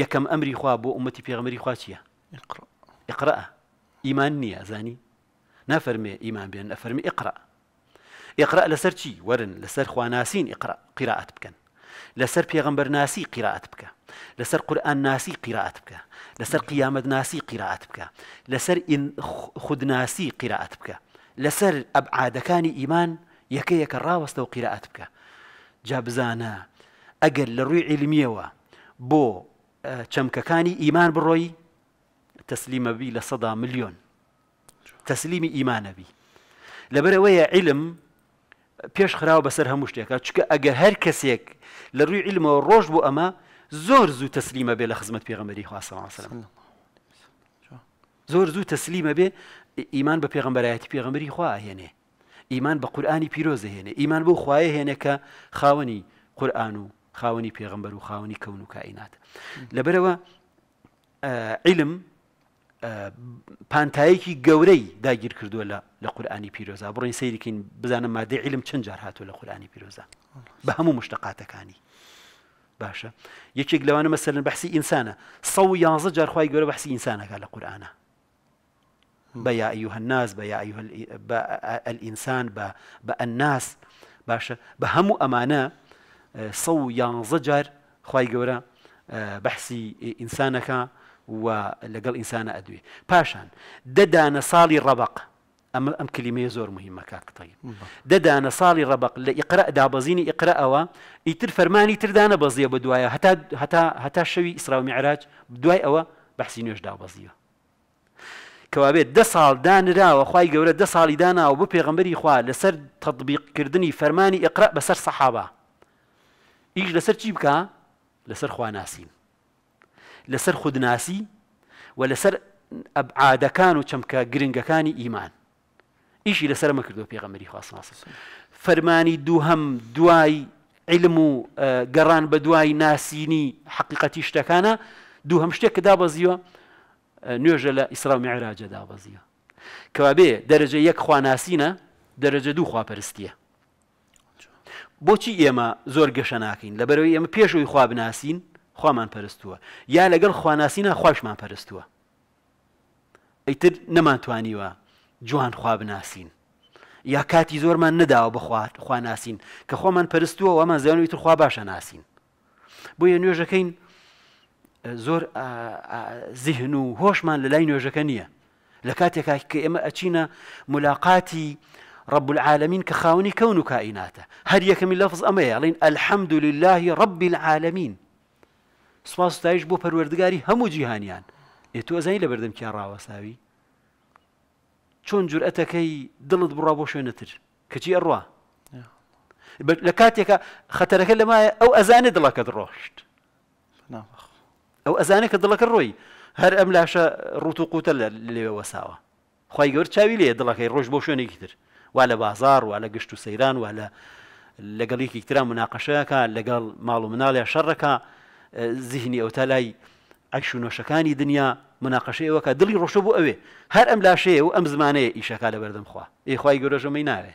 یەکەم ئەمری خوا بۆ عومەتی پێغمەری خوا چییە ئقرا ئیمان نییە زانی نافەرمێ ئیمان بێن اقرا ئقرا ئقرا لەسەر لسر وەرن لەسەر خواناسین ئقرا قیرات بکەن لەسەر پێغمبەر ناسي قیرات لسر قران ناسي ناسی نعم. قیرات بکە لەسەر قیامەت ناسی قیرات بکە لەسەر خودناسی قیرات بکە لەسەر ئەبعادەکانی ئیمان یەکە یەکە ڕاوەستە و قیرات بکە جا بزانە ئەگەر اقل للروي علميه بو چەمکەکانی ئیمان بڕۆی تەسلیمەبی لە سەدا ملیۆن تەسلیمی ئیمانەبی لەبەرەوەیە عیلم پێش خراوە بەسەر هەموو شتێکە چکە ئەگەر هەر کەسێک لە ڕووی عیلمەوە ڕۆژ بوو ئەمە زۆر زوو تەسلیمە بێ لە خزمەت پێغمەری خواسەواسلام زۆر زوو تەسلیمە بێ ئیمان بە پێغمبەرایەتی پێغمبەری خوا هێنێ ئیمان بە قورآانی پیرۆزە هێنێ ئیمان بۆ خوایە هێنێ کە خاوەنی قورآن و خاوەنی پێغمبەر و خاوەنی کەون و کائینات لەبەرەوە عیلم پانتایەکی گەورەی داگیر کردووە لە لە قورآانی پیرۆزا بڕین سەیرکەین بزانم مادەی علم چەند جار هاتووە لە قورآانی پیرۆزا بە هەموو مشتقاتەکانی باشە یەکێک لەوانە مەسەرن بەحسی ئینسانە سە و جارخوای گەورە بەحسی ئینسانەکە لە قورآانە بە یا الناس بە یا ئەیوه الئینسان بە بە ئەناس باشە بە هەموو ئەمانە سە زجر یانزە جورا بحسي انسانك بەحسی ئینسانەکە و لەگەڵ ئینسانە ئەدوێ پاشان دەدانە ساڵی ام كلمه زور مهمه زۆر طيب کاکتەی دەدانە ساڵی ڕەبق لە اقرا دابەزینی يتر فرماني تر دانا تردانە بدوايا بە دوایە هەتا شوي اسراء ومعراج بدوايا ئەوە بحسي نيوش دابەزیە کەوابێت ده ساڵ دانراوە خی گەورە ده ساڵی داناوە بۆ بيغمبري خوا تطبيق كردني فرماني اقرا بسر صحابه ئیش لەسەر چی بکە لەسەر خواناسیین لەسەر خودناسی و لەسەر ئەبعادەکان و چەمکە گرنگەکانی ئیمان ئیشی لەسەر مەکردو پێغەمەری خواستناس فەرمانی دوو هەم دوای علم و گەڕان بە دوای ناسینی حقیقەتی شتەکانە دوو هەم شتێک کە دابەزیوە نوێژە لە ئیسرا میعراجە دابەزیە کەوا بێ دەرەجە یەک خواناسینە دەرەجە دوو خواپەرستیە بۆچی ئێمە زۆر گەشە ناکەین لەبەرەوەی ئێمە پێشەوەی خوا بناسیین خوامان پەرستووە یا لەگەڵ خواناسیینە خوشمان پەرستووە ئەیتر نەمانتوانیوە جوان خوا بناسیین یا کاتی زۆرمان نەداوە بەخوات خواناسیین کە خۆمان پەرستووە وەمان زیانوی تر خوا باشە ناسیین بۆ یە نوێژەکەین زۆر زیهن و هۆشمان لە لای نوێژەکە نییە لە کاتێکا کە ئێمە ئەچینە ملاقاتی رب العالمين كخاوني كون كائناته هر من لفظ أما يعلن الحمد لله رب العالمين سواس تعيش بو پروردگاري همو جيهانيان يتو ازاني لبردم كيان راوساوي چون جرأتكي دلت برابو نتر كجي أروا لكاتيك خطرك لما أو أزاني دلك دروشت أو أزاني كدلك الروي هر أملاش روتو قوتل اللي وساوا خواهي قرد شاوي ليه دلك روش بو شويني نكتر وا لە بازار وا لە گشت و سەیران وا لە لەگەڵیکی تررا مناقەشەکە لەگەڵ ماڵ و مناڵێ شەڕەکە زیهنی ئەو تا لای ئەش و نوۆشەکانی دنیا مناقەشەیەوەکە دڵی ڕۆشە بوو ئەوێ هەر ئەم لاشەیە و ئەم زمانەیە ئیشەکە لە بەردەمخوا ئێخوای گەۆژەمەی ناوێ.